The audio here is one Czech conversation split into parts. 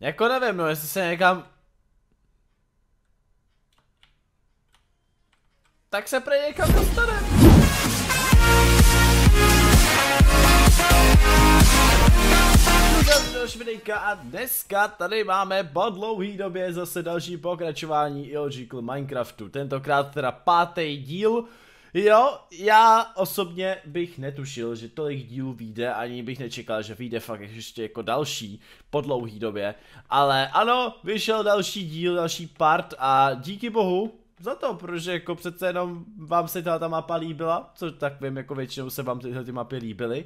Jako nevím, no, jestli se někam... Tak se prej někam dostaneme. videjka a dneska tady máme po dlouhý době zase další pokračování Illogical Minecraftu, tentokrát teda pátý díl, Jo, já osobně bych netušil, že tolik dílů vyjde, ani bych nečekal, že vyjde fakt ještě jako další po dlouhý době. Ale ano, vyšel další díl, další part a díky bohu za to, protože jako přece jenom vám se ta mapa líbila, co tak vím, jako většinou se vám tyhle ty mapy líbily.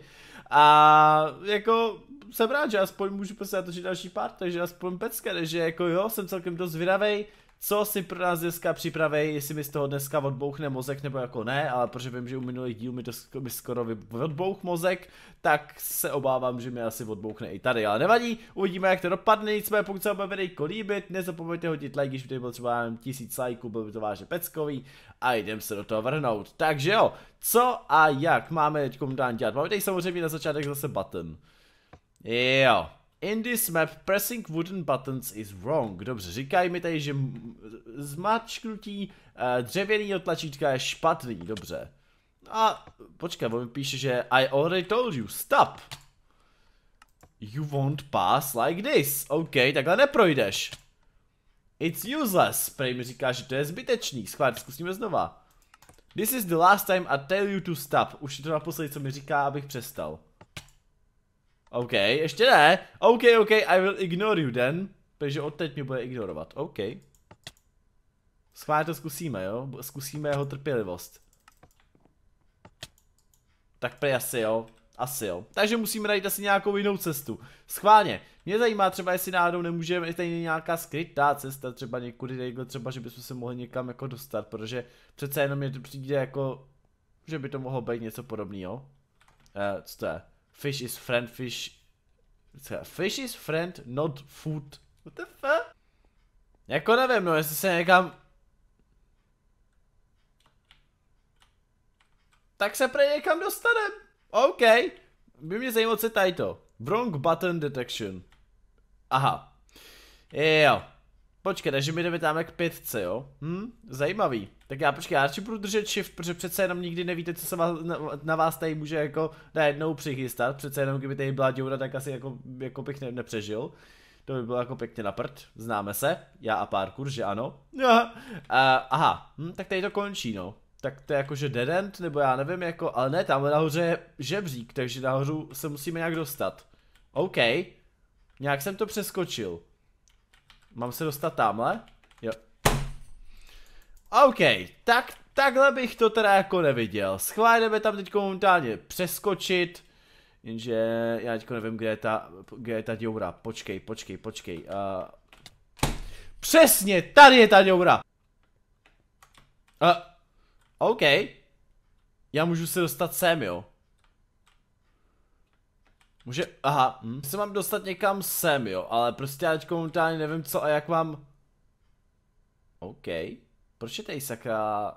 A jako jsem rád, že aspoň můžu prostě natočit další part, takže aspoň pecka, že jako jo, jsem celkem dost vyravej co si pro nás dneska připravej, jestli mi z toho dneska odbouchne mozek nebo jako ne, ale protože vím, že u minulých dílů mi, to, mi skoro odbouch mozek, tak se obávám, že mi asi odbouchne i tady, ale nevadí, uvidíme jak to dopadne, nicméně pokud se vám bude kolíbit, nezapomeňte hodit like, když by bylo třeba tisíc lajků, byl by to vážně peckový a jdem se do toho vrhnout. Takže jo, co a jak máme teď dán dělat? Máme tady samozřejmě na začátek zase button. Jo, In this map pressing wooden buttons is wrong. Dobře, říkají mi tady, že zmačknutí uh, dřevěného tlačítka je špatný, dobře. A počkej, on mi píše, že I already told you, stop. You won't pass like this. OK, takhle neprojdeš. It's useless. Prej mi říká, že to je zbytečný. Schválně, zkusíme znova. This is the last time I tell you to stop. Už je to naposledy, co mi říká, abych přestal. OK, ještě ne. OK, OK, I will ignore you then. Takže odteď mě bude ignorovat. OK. Schválně to zkusíme, jo? Zkusíme jeho trpělivost. Tak prej asi jo. Asi jo. Takže musíme najít asi nějakou jinou cestu. Schválně. Mě zajímá třeba, jestli náhodou nemůžeme, tady nějaká skrytá cesta, třeba někudy nejde, třeba, že bychom se mohli někam jako dostat, protože přece jenom mě to přijde jako, že by to mohlo být něco podobného. Eh, co to je? Fish is friend, fish... Fish is friend, not food. What the fuck? Jako nevím, no, jestli se někam... Tak se pro někam dostanem. OK. By mě zajímalo, co je tady to. Wrong button detection. Aha. Jo. Počkej, takže my jdeme tam k pětce, jo? Hm? Zajímavý tak já počkej, já radši budu držet shift, protože přece jenom nikdy nevíte, co se vás, na, na vás tady může jako najednou přichystat, přece jenom kdyby tady byla děura, tak asi jako, jako bych ne, nepřežil. To by bylo jako pěkně na prd, známe se, já a parkour, že ano. uh, aha, hm, tak tady to končí, no. Tak to je jako, že dead end, nebo já nevím, jako, ale ne, tam nahoře je žebřík, takže nahoru se musíme nějak dostat. OK, nějak jsem to přeskočil. Mám se dostat tamhle? OK, tak takhle bych to teda jako neviděl. Schválíme tam teď momentálně přeskočit. Jenže já teďko nevím, kde je ta, kde je ta děura. Počkej, počkej, počkej. Uh, přesně, tady je ta děura. Uh, OK. Já můžu se dostat sem, jo. Může, aha, hm. se mám dostat někam sem, jo, ale prostě já teďko momentálně nevím co a jak mám... OK. Proč je tady sakra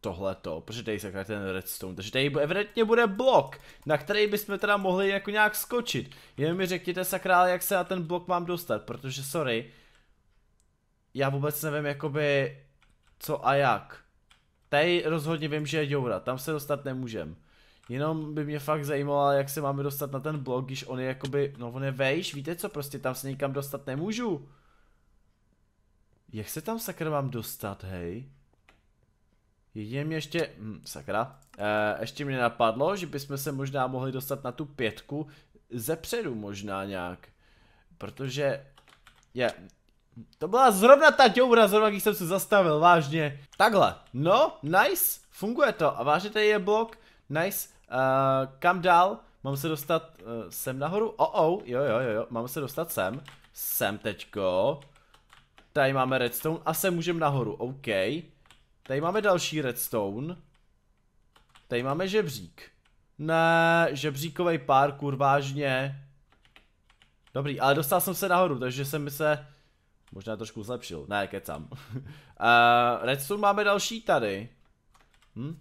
tohleto, je tady sakra ten redstone, takže tady evidentně bude blok, na který bychom teda mohli jako nějak skočit. Jenom mi řekněte sakra, jak se na ten blok mám dostat, protože sorry, já vůbec nevím jakoby co a jak. Tady rozhodně vím, že je děura, tam se dostat nemůžem. Jenom by mě fakt zajímalo, jak se máme dostat na ten blok, když on je jakoby, no on je vejš, víte co, prostě tam se nikam dostat nemůžu. Jak se tam sakra mám dostat, hej? mě ještě, hm, sakra, e, ještě mě napadlo, že bychom se možná mohli dostat na tu pětku ze předu možná nějak. Protože, je, to byla zrovna ta děura, zrovna když jsem se zastavil, vážně. Takhle, no, nice, funguje to. A vážně tady je blok, nice, uh, kam dál? Mám se dostat uh, sem nahoru? Oh, oh, jo, jo, jo, jo, mám se dostat sem. Sem teďko. Tady máme redstone a se můžeme nahoru, OK. Tady máme další redstone. Tady máme žebřík. Ne, žebříkový parkour, vážně. Dobrý, ale dostal jsem se nahoru, takže jsem se možná trošku zlepšil. Ne, kecam. uh, eh, redstone máme další tady. Hm?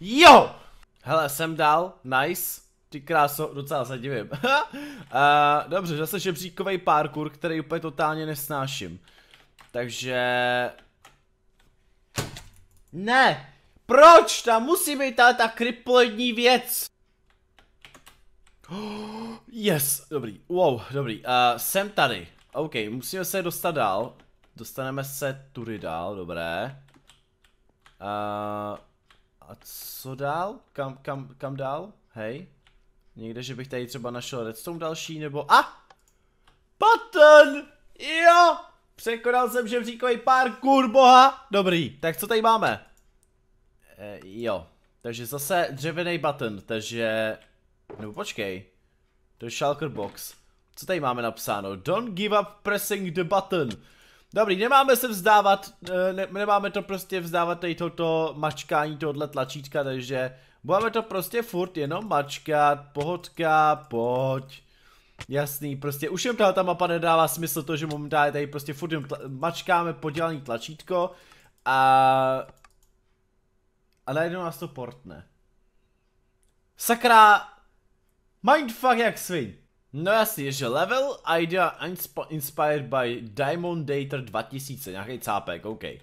Jo! Hele, jsem dál, nice. Ty kráso, docela se divím. uh, eh, dobře, zase žebříkový parkour, který úplně totálně nesnáším. Takže... Ne! Proč? Tam musí být ta, ta kryploidní věc! Yes, dobrý, wow, dobrý, uh, jsem tady. OK, musíme se dostat dál. Dostaneme se tudy dál, dobré. Uh, a co dál? Kam, kam, kam dál? Hej. Někde, že bych tady třeba našel redstone další, nebo... A! Ah! Button! Jo! Překonal jsem žebříkový pár boha! Dobrý, tak co tady máme? E, jo. Takže zase dřevěný button, takže... Nebo počkej. To je shulker box. Co tady máme napsáno? Don't give up pressing the button. Dobrý, nemáme se vzdávat, e, ne, nemáme to prostě vzdávat tady toto mačkání tohohle tlačítka, takže Budeme to prostě furt jenom mačkat, pohodka, pojď. Jasný, prostě už jim ta mapa nedává smysl to, že momentálně tady prostě furt jim mačkáme podělaný tlačítko a... A najednou nás to portne. Sakra! Mindfuck jak svin. No jasně, že level, idea inspired by Diamond Dater 2000, nějaký cápek, Okay.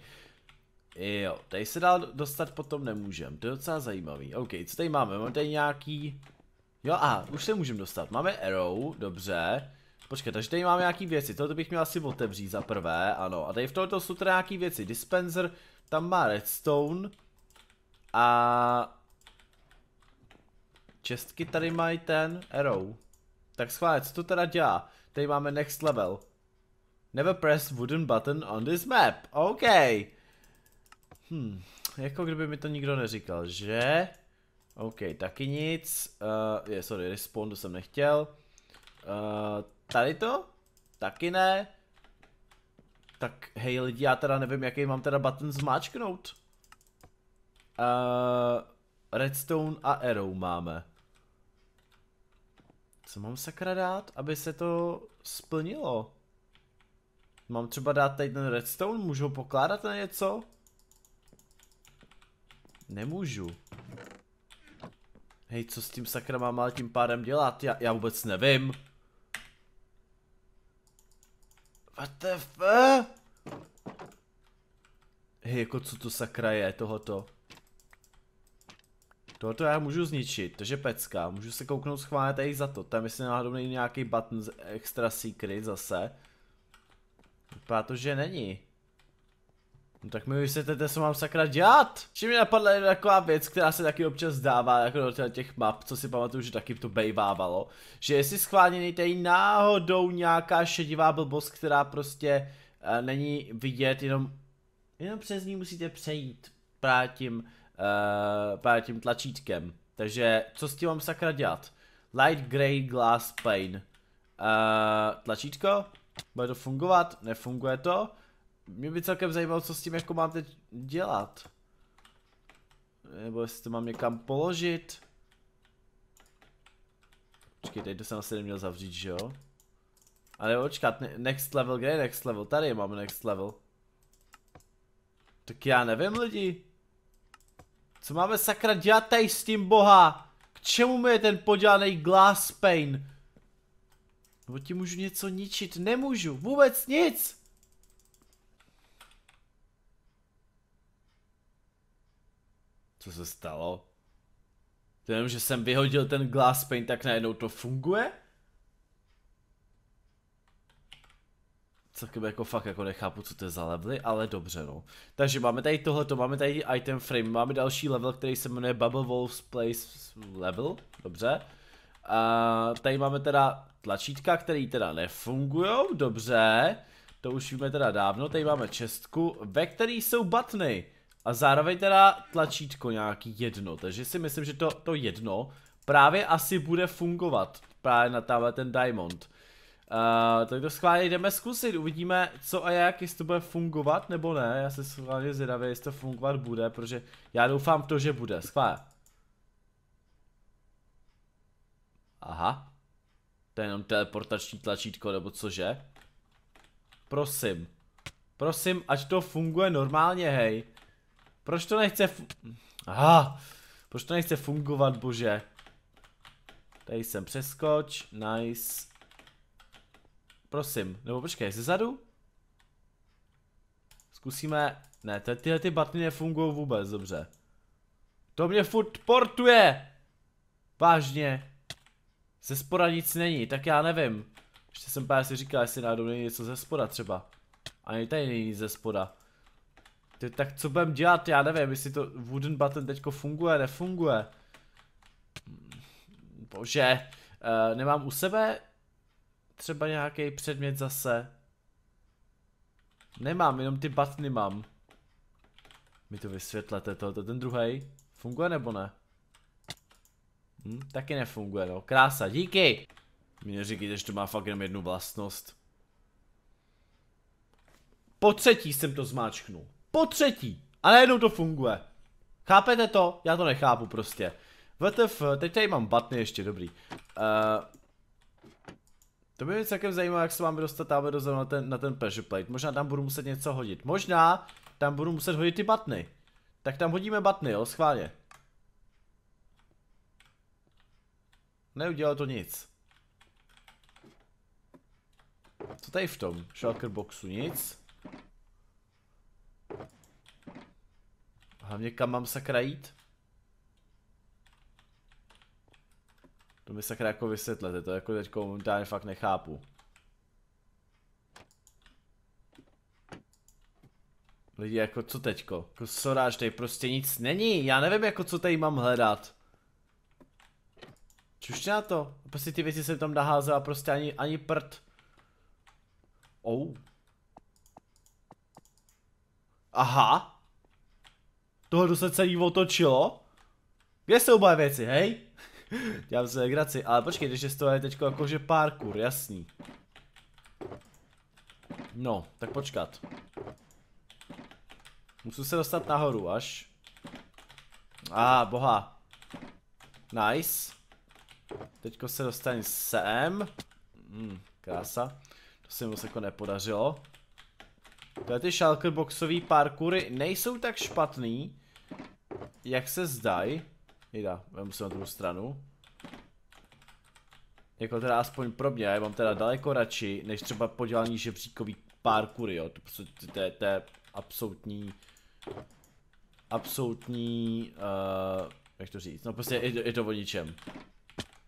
Jo, tady se dál dostat potom nemůžem, to je docela zajímavý. OK, co tady máme? Máme tady nějaký... Jo, a už se můžeme dostat. Máme arrow, dobře. Počkej, takže tady máme nějaký věci, tohle bych měl asi otevřít za prvé, ano. A tady v tomto jsou teda nějaký věci, dispenser, tam má redstone. A... Čestky tady mají ten arrow. Tak schválně, co to teda dělá? Tady máme next level. Never press wooden button on this map. OK. Hmm, jako kdyby mi to nikdo neříkal, že? OK, taky nic. Uh, je, sorry, respawn, to jsem nechtěl. Uh, tady to? Taky ne. Tak hej lidi, já teda nevím, jaký mám teda button zmáčknout. Uh, redstone a arrow máme. Co mám sakra dát, aby se to splnilo? Mám třeba dát tady ten redstone, můžu pokládat na něco? Nemůžu. Hej, co s tím sakra mám ale tím pádem dělat? Já, já vůbec nevím. What the f... Hej, jako co to sakra je, tohoto. Tohoto já můžu zničit, to je pecka. Můžu se kouknout schválně tady za to. Tam jestli náhodou není nějaký button extra secret zase. Vypadá to, že není. No tak mi vysvětlete, co mám sakra dělat. Čím mi napadla jedna taková věc, která se taky občas dává, jako do těch map, co si pamatuju, že taky to bejvávalo. Že jestli schválně nejte náhodou nějaká šedivá blbost, která prostě uh, není vidět, jenom, jenom přes ní musíte přejít právě tím, uh, právě tím tlačítkem. Takže co s tím mám sakra dělat? Light Grey Glass Pane. Uh, tlačítko? Bude to fungovat? Nefunguje to? Mě by celkem zajímalo, co s tím jako mám teď dělat. Nebo jestli to mám někam položit. Počkej, teď to jsem asi neměl zavřít, že jo? Ale očkat, next level, kde je next level? Tady mám next level. Tak já nevím lidi. Co máme sakra dělat tady s tím boha? K čemu mi je ten podělaný glass pane? Nebo ti můžu něco ničit? Nemůžu, vůbec nic! Co se stalo? Jenom, že jsem vyhodil ten glass paint, tak najednou to funguje? celkem jako fakt jako nechápu, co to je za levely, ale dobře no. Takže máme tady tohleto, máme tady item frame, máme další level, který se jmenuje Bubble Wolf's Place level, dobře. A tady máme teda tlačítka, který teda nefungují, dobře. To už víme teda dávno, tady máme čestku, ve které jsou batny a zároveň teda tlačítko nějaký jedno, takže si myslím, že to, to jedno právě asi bude fungovat právě na tamhle ten diamond. Uh, tak to schválně jdeme zkusit, uvidíme co a jak, jestli to bude fungovat nebo ne, já se schválně zvědavě, jestli to fungovat bude, protože já doufám v to, že bude, schválně. Aha. To je jenom teleportační tlačítko, nebo cože? Prosím. Prosím, ať to funguje normálně, hej. Proč to nechce... Aha, proč to nechce fungovat, bože? Tady jsem přeskoč, nice. Prosím, nebo počkej, ze zadu? Zkusíme... Ne, tyhle ty batny nefungují vůbec dobře. To mě furt portuje! Vážně. Ze spora nic není, tak já nevím. Ještě jsem právě si říkal, jestli náhodou není něco ze spoda třeba. Ani tady není nic ze spoda. Ty, tak co budem dělat, já nevím, jestli to wooden button teďko funguje, nefunguje. Bože, uh, nemám u sebe třeba nějaký předmět zase. Nemám, jenom ty buttony mám. Mi to vysvětlete, to ten druhý Funguje nebo ne? Hm, taky nefunguje, no. Krása, díky! Mě neříkejte, že to má fakt jenom jednu vlastnost. Po třetí jsem to zmáčknul po třetí. A najednou to funguje. Chápete to? Já to nechápu prostě. VTF, teď tady mám batny ještě, dobrý. Uh, to by mě celkem zajímalo, jak se máme dostat tam do na ten, na ten pressure plate. Možná tam budu muset něco hodit. Možná tam budu muset hodit ty batny. Tak tam hodíme batny, jo, schválně. Neudělalo to nic. Co tady v tom? Shulker boxu nic. Hlavně kam mám sakra jít? To mi sakra jako vysvětlete, to jako teďko momentálně fakt nechápu. Lidi, jako co teďko? Jako soráž, tady prostě nic není, já nevím jako co tady mám hledat. Čušť na to, prostě ty věci jsem tam naházela, prostě ani, ani prd. Ou. Oh. Aha tohle se celý otočilo. Kde jsou moje věci, hej? Dělám se graci. ale počkej, že z toho je teďko jakože parkour, jasný. No, tak počkat. Musím se dostat nahoru až. A ah, boha. Nice. Teďko se dostaní sem. Hmm, krása. To se moc jako nepodařilo. Tady ty boxový parkoury nejsou tak špatný jak se zdají, jda, vemu se na druhou stranu. Jako teda aspoň pro mě, já mám teda daleko radši, než třeba podělaný žebříkový parkour, jo, to, prostě, to, je, to je absolutní, absolutní, uh, jak to říct, no prostě je, je to o ničem.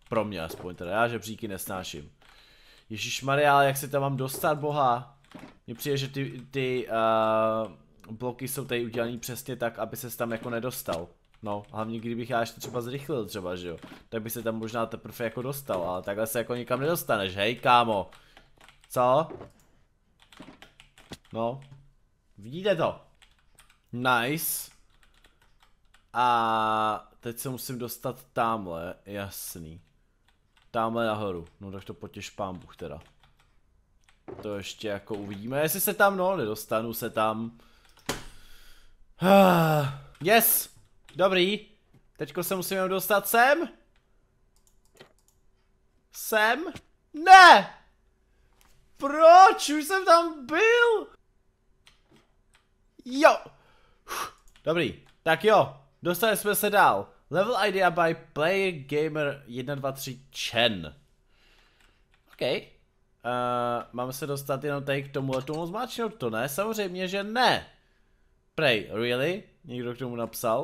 Pro mě aspoň teda, já žebříky nesnáším. Ježíš Maria, jak se tam mám dostat, boha? Mně přijde, že ty, ty, uh, bloky jsou tady udělané přesně tak, aby se tam jako nedostal. No, hlavně kdybych já ještě třeba zrychlil třeba, že jo, tak by se tam možná teprve jako dostal, ale takhle se jako nikam nedostaneš, hej kámo. Co? No. Vidíte to? Nice. A teď se musím dostat tamhle, jasný. Tamhle nahoru, no tak to potěž pán Bůh teda. To ještě jako uvidíme, jestli se tam, no, nedostanu se tam. Ah. Yes! Dobrý. Teďko se musíme dostat sem. Sem? Ne! Proč? Už jsem tam byl! Jo! Dobrý. Tak jo. Dostali jsme se dál. Level idea by player gamer 123 Chen. OK. Uh, eh, máme se dostat jenom tady k tomu tomu zmáčknout to ne? Samozřejmě, že ne. Prej, really? Někdo k tomu napsal?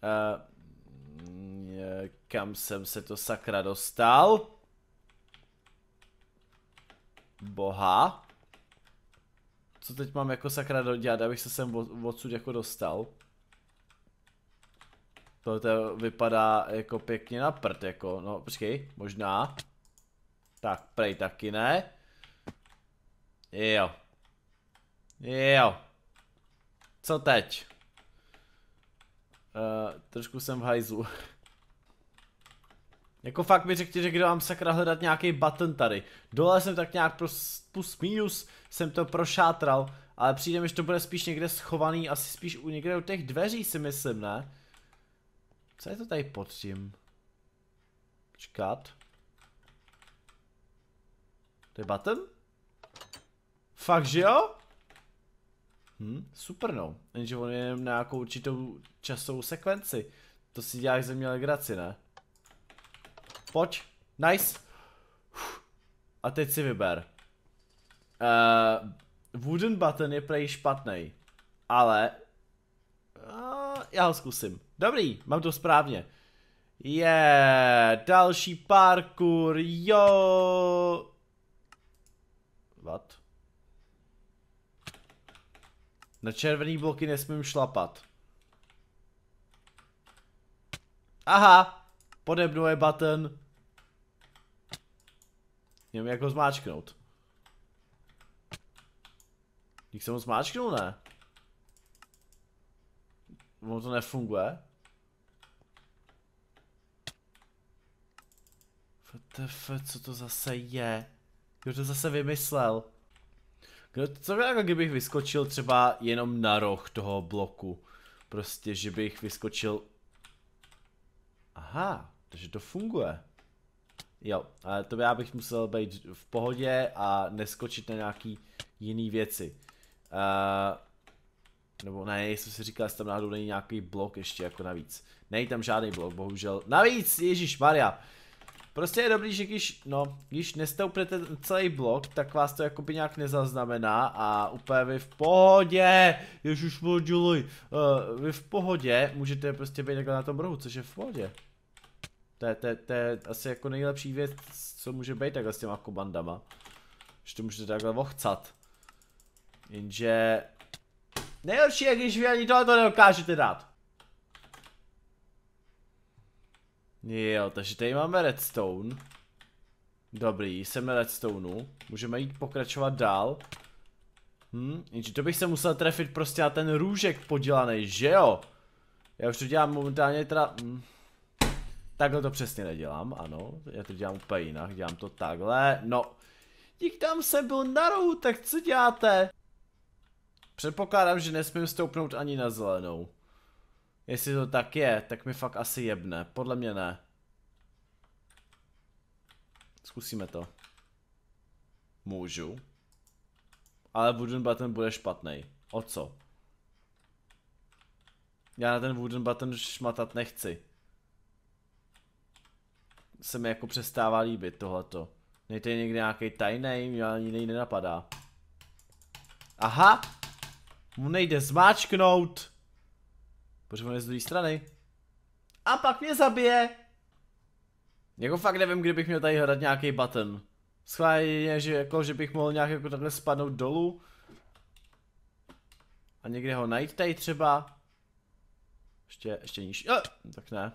Uh, kam jsem se to sakra dostal? Boha. Co teď mám jako sakra dodělat, abych se sem odsud jako dostal? Tohle vypadá jako pěkně na prd, jako, no počkej, možná. Tak, prej taky ne. Jo. Jo. Co teď? Uh, trošku jsem v hajzu. jako fakt mi řekli, že kdo mám sakra hledat nějaký button tady. Dole jsem tak nějak plus, plus minus jsem to prošátral, ale přijde mi, že to bude spíš někde schovaný, asi spíš u někde u těch dveří si myslím, ne? Co je to tady pod tím? Čekat. To je button? Fakt že jo? Hmm, super no, jenže on je na nějakou určitou časovou sekvenci. To si děláš ze mě legraci, ne? Pojď, nice. Uf. A teď si vyber. Uh, wooden button je prej špatný, ale uh, já ho zkusím. Dobrý, mám to správně. Je, yeah, další parkour, jo. What? Na červený bloky nesmím šlapat. Aha! Pode mnou je button. Jenom jak ho zmáčknout. Nik jsem ho zmáčknul, ne? Ono to nefunguje. FTF, co to zase je? Kdo to zase vymyslel? Kdo, no, co jako kdybych vyskočil třeba jenom na roh toho bloku? Prostě, že bych vyskočil... Aha, takže to funguje. Jo, ale to já bych musel být v pohodě a neskočit na nějaký jiný věci. Uh, nebo ne, jsem si říkal, jestli tam náhodou není nějaký blok ještě jako navíc. Není tam žádný blok, bohužel. Navíc, Ježíš Maria. Prostě je dobrý, že když, no, když nestoupnete celý blok, tak vás to jakoby nějak nezaznamená a úplně vy v pohodě, ježiš moduluj, uh, eh, vy v pohodě můžete prostě být takhle na tom rohu, což je v pohodě. To je, to, je, to je asi jako nejlepší věc, co může být takhle s těma kobandama. Že to můžete takhle ochcat. Jenže... Nejhorší je, když vy ani tohle to neokážete dát. Jo, takže tady máme redstone. Dobrý, jsem na redstoneu. Můžeme jít pokračovat dál. Hm, jenže to bych se musel trefit prostě na ten růžek podělaný, že jo? Já už to dělám momentálně teda... Hm. Takhle to přesně nedělám, ano. Já to dělám úplně jinak, dělám to takhle, no. Dík tam jsem byl na rohu, tak co děláte? Předpokládám, že nesmím stoupnout ani na zelenou. Jestli to tak je, tak mi fakt asi jebne. Podle mě ne. Zkusíme to. Můžu. Ale wooden button bude špatný. O co? Já na ten wooden button šmatat nechci. Se mi jako přestává líbit tohleto. Nejte někde nějaký tajný, mě ani jiný nenapadá. Aha! Mu nejde zmáčknout! Protože on je z druhé strany. A pak mě zabije. Jako fakt nevím, kdybych měl tady hrát nějaký button. Schválně, že, jako, že bych mohl nějak jako takhle spadnout dolů. A někde ho najít tady třeba. Ještě, ještě níž. A, tak ne.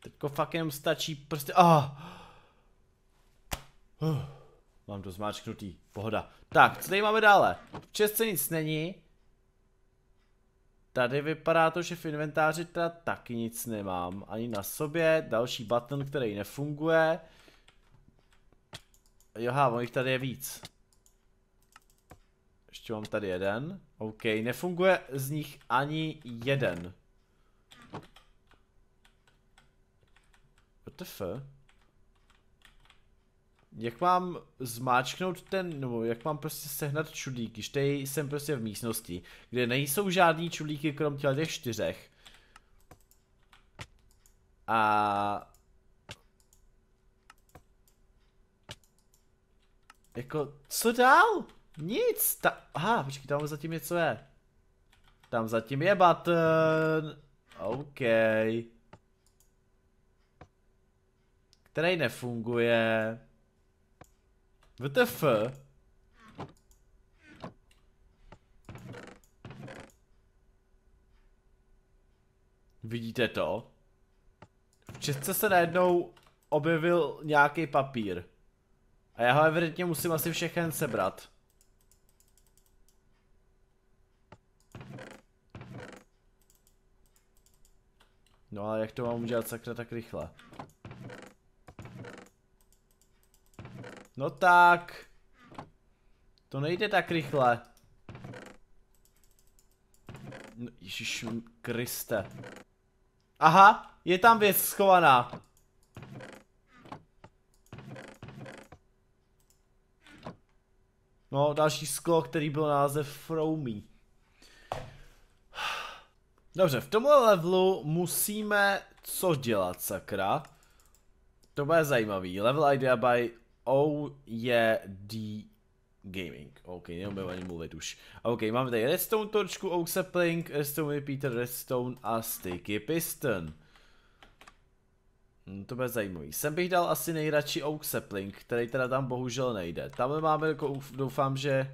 Teďko fakt jenom stačí prostě. Ah. Uh, mám to zmáčknutý. Pohoda. Tak, co tady máme dále? V nic není. Tady vypadá to, že v inventáři teda taky nic nemám. Ani na sobě. Další button, který nefunguje. Joha, há, jich tady je víc. Ještě mám tady jeden. OK, nefunguje z nich ani jeden. What the fuck? jak mám zmáčknout ten, nebo jak mám prostě sehnat čudlíky, když tady jsem prostě v místnosti, kde nejsou žádný čudlíky krom těch, těch čtyřech. A... Jako, co dál? Nic, ta... Aha, počkej, tam zatím něco je. Tam zatím je button. OK. Který nefunguje. VTF? Vidíte to? V Česce se najednou objevil nějaký papír. A já ho evidentně musím asi všechen sebrat. No ale jak to mám udělat sakra tak rychle? No tak. To nejde tak rychle. No, Ježíš Kriste. Aha, je tam věc schovaná. No, další sklo, který byl název Fromy. Dobře, v tomhle levelu musíme co dělat, sakra? To bude zajímavý. Level idea by OJD Gaming. OK, neumím ani mluvit už. OK, máme tady Redstone torčku, oak sapling, Redstone Repeater, Redstone a Sticky Piston. Hmm, to bude zajímavý. Sem bych dal asi nejradši Oak Sapling, který teda tam bohužel nejde. Tamhle máme, jako doufám, že...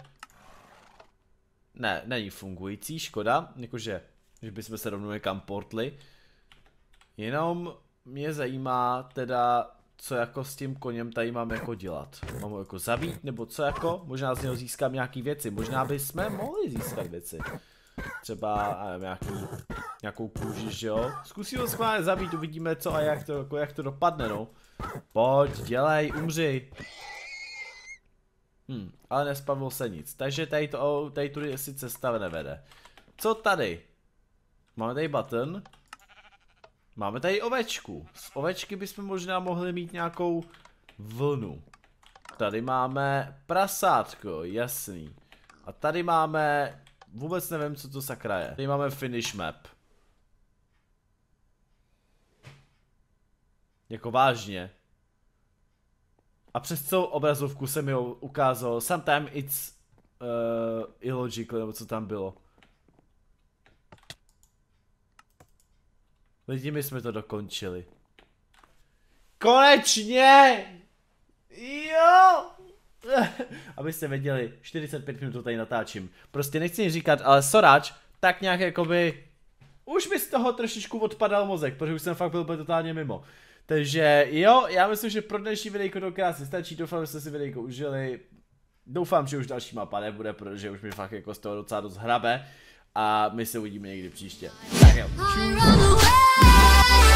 Ne, není fungující, škoda, jakože, že bychom se rovnou někam portli. Jenom mě zajímá teda, co jako s tím koněm tady mám jako dělat. Mám ho jako zabít, nebo co jako, možná z něho získám nějaký věci, možná jsme mohli získat věci. Třeba, nevím, nějaký, nějakou kůži, že jo. Zkusím ho schválně zabít, uvidíme co a jak to, jako, jak to dopadne, no. Pojď, dělej, umři. Hm, ale nespavil se nic, takže tady, to, tady tu si cesta nevede. Co tady? Máme tady button. Máme tady ovečku. Z ovečky bychom možná mohli mít nějakou vlnu. Tady máme prasátko, jasný. A tady máme... Vůbec nevím, co to sakra je. Tady máme finish map. Jako vážně. A přes celou obrazovku se mi ukázal. Sometime it's uh, illogical, nebo co tam bylo. Lidi, my jsme to dokončili. Konečně! Jo! Abyste věděli, 45 minut to tady natáčím. Prostě nechci nic říkat, ale Soráč tak nějak jakoby... Už mi z toho trošičku odpadal mozek, protože už jsem fakt byl totálně mimo. Takže jo, já myslím, že pro dnešní videjko to krásně stačí, doufám, že jste si videjko užili. Doufám, že už další mapa nebude, protože už mi fakt jako z toho docela dost hrabe. A my se uvidíme někdy příště. Tak jo. Čus.